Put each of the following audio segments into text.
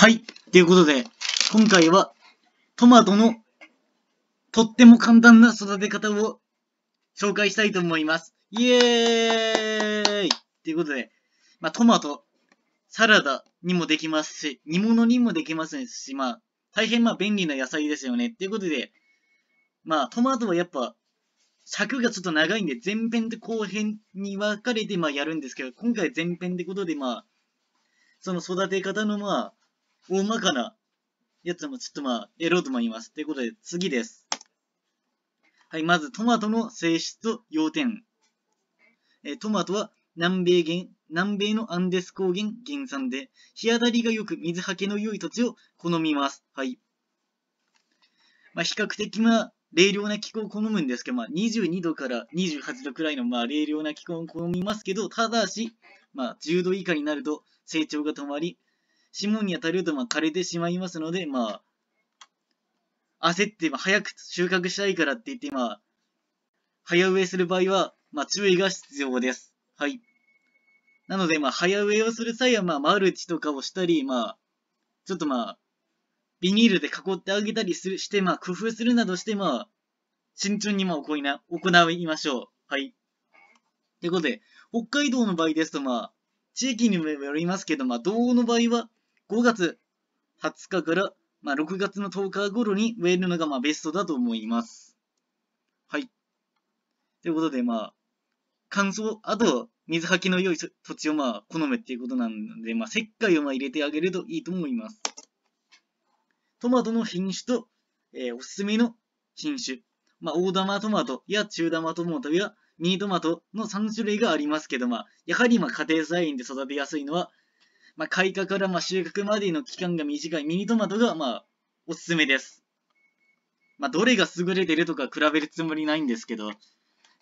はい。ということで、今回はトマトのとっても簡単な育て方を紹介したいと思います。イエーイということで、まあ、トマト、サラダにもできますし、煮物にもできますし、まあ、大変まあ便利な野菜ですよね。ということで、まあ、トマトはやっぱ、尺がちょっと長いんで、前編と後編に分かれてまあやるんですけど、今回前編ってことでまあ、その育て方のまあ、大まかなやつもちょっとまあ、やろうと思います。ということで、次です。はい、まずトマトの性質と要点。えー、トマトは南米原、南米のアンデス高原原産で、日当たりが良く水はけの良い土地を好みます。はい。まあ、比較的まあ、冷涼な気候を好むんですけど、まあ、22度から28度くらいのまあ、冷涼な気候を好みますけど、ただし、まあ、10度以下になると成長が止まり、指紋に当たるとまあ枯れてしまいますので、まあ、焦ってま早く収穫したいからって言って、まあ、早植えする場合は、まあ、注意が必要です。はい。なので、まあ、早植えをする際は、まあ、マルチとかをしたり、まあ、ちょっとまあ、ビニールで囲ってあげたりするして、まあ、工夫するなどして、まあ、慎重にまあ行いな、行いましょう。はい。ということで、北海道の場合ですと、まあ、地域にもよりますけど、まあ、道の場合は、5月20日から、まあ、6月の10日頃に植えるのがまあベストだと思います。はい。ということで、まあ、乾燥、あと、水はけの良い土地をまあ好めっていうことなので、まあ、石灰をまあ入れてあげるといいと思います。トマトの品種と、えー、おすすめの品種。まあ、大玉トマトや中玉トマトやミニトマトの3種類がありますけど、まあ、やはりまあ家庭菜園で育てやすいのはまあ、開花からまあ収穫までの期間が短いミニトマトがまあおすすめです。まあ、どれが優れてるとか比べるつもりないんですけど。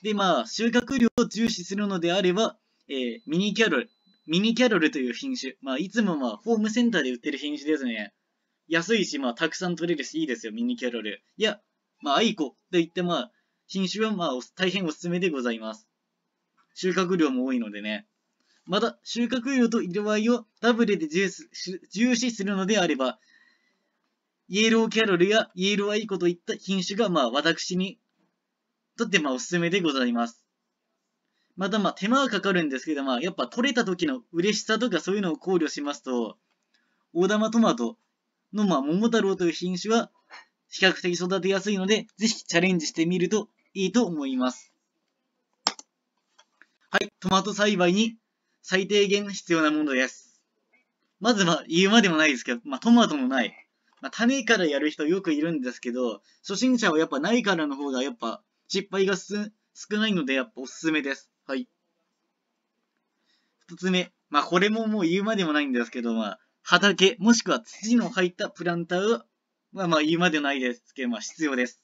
で、まあ、収穫量を重視するのであれば、えー、ミニキャロル、ミニキャロルという品種。まあ、いつもまあ、ホームセンターで売ってる品種ですね。安いし、まあ、たくさん取れるし、いいですよ、ミニキャロル。いや、まあ、アイコといって、まあ、品種はまあ、大変おすすめでございます。収穫量も多いのでね。また、収穫量と色合いをダブルで重視するのであれば、イエローキャロルやイエローアイコといった品種が、まあ、私にとって、まあ、おすすめでございます。また、まあ、手間はかかるんですけど、まあ、やっぱ取れた時の嬉しさとかそういうのを考慮しますと、大玉トマトの、まあ、桃太郎という品種は、比較的育てやすいので、ぜひチャレンジしてみるといいと思います。はい、トマト栽培に最低限必要なものです。まずは言うまでもないですけど、まあ、トマトのない。まあ、種からやる人よくいるんですけど、初心者はやっぱないからの方がやっぱ失敗がす少ないのでやっぱおすすめです。はい。二つ目。まあ、これももう言うまでもないんですけど、まあ、畑、もしくは土の入ったプランターは、まあまあ言うまでないですけど、まあ必要です。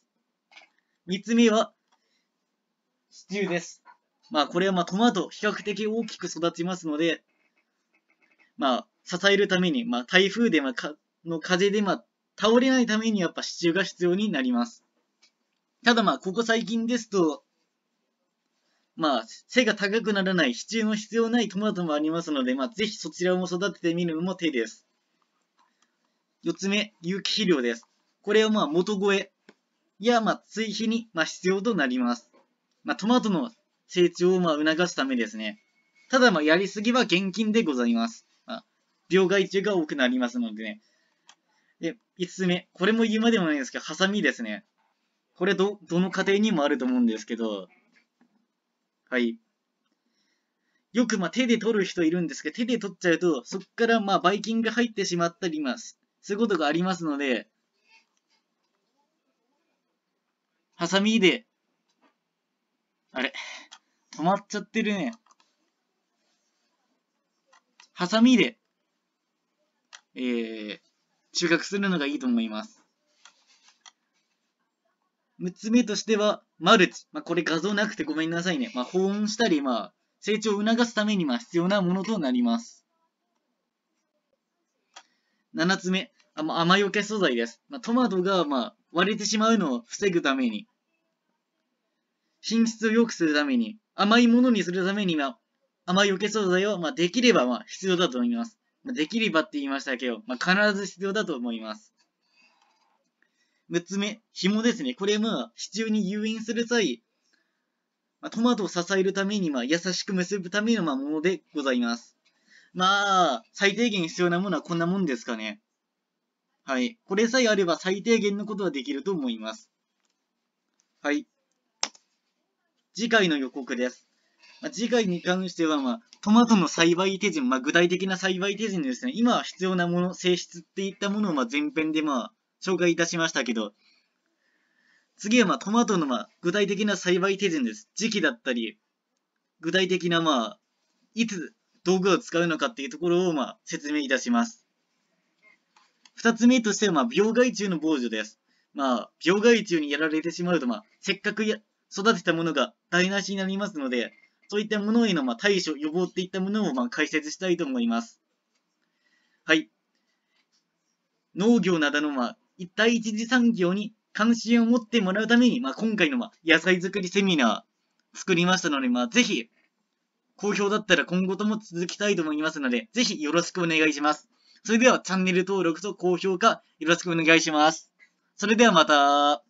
三つ目は、支柱です。まあ、これはまあ、トマト、比較的大きく育ちますので、まあ、支えるために、まあ、台風で、まあ、かの風で、まあ、倒れないためにやっぱ支柱が必要になります。ただまあ、ここ最近ですと、まあ、背が高くならない支柱の必要ないトマトもありますので、まあ、ぜひそちらも育ててみるのも手です。四つ目、有機肥料です。これはまあ、元越えいや、まあ、追肥に、まあ、必要となります。まあ、トマトの成長をま促すためですね。ただ、まやりすぎは厳禁でございます。まあ、病害虫が多くなりますのでね。で、5つ目。これも言うまでもないんですけど、ハサミですね。これど、どの家庭にもあると思うんですけど、はい。よくま手で取る人いるんですけど、手で取っちゃうと、そっからまバイキンが入ってしまったります。そういうことがありますので、ハサミで、あれ止まっちゃってるね。ハサミで、えー、収穫するのがいいと思います。6つ目としては、マルチ。まあ、これ画像なくてごめんなさいね。まあ、保温したり、まあ、成長を促すために、まあ、必要なものとなります。7つ目、あま雨よけ素材です。まあ、トマトが、まあ、割れてしまうのを防ぐために、品質を良くするために、甘いものにするためには、甘い受け素材よ。まあ、できれば、まあ、必要だと思います。まあ、できればって言いましたけど、まあ、必ず必要だと思います。6つ目、紐ですね。これも、支柱に誘引する際、まあ、トマトを支えるために、まあ、優しく結ぶための、まあ、ものでございます。まあ、最低限必要なものはこんなもんですかね。はい。これさえあれば最低限のことはできると思います。はい。次回の予告です。まあ、次回に関しては、まあ、トマトの栽培手順、まあ、具体的な栽培手順ですね、今は必要なもの、性質っていったものをま前編でまあ紹介いたしましたけど、次はまトマトのま具体的な栽培手順です。時期だったり、具体的なまあ、いつ道具を使うのかっていうところをま説明いたします。二つ目としてはま病害虫の防除です。まあ、病害虫にやられてしまうと、まあ、せっかくや育てたものが台無しになりますので、そういったものへのま対処、予防っていったものをま解説したいと思います。はい。農業などのま第一次産業に関心を持ってもらうために、まあ、今回のま野菜作りセミナー作りましたので、まあ、ぜひ、好評だったら今後とも続きたいと思いますので、ぜひよろしくお願いします。それではチャンネル登録と高評価よろしくお願いします。それではまた。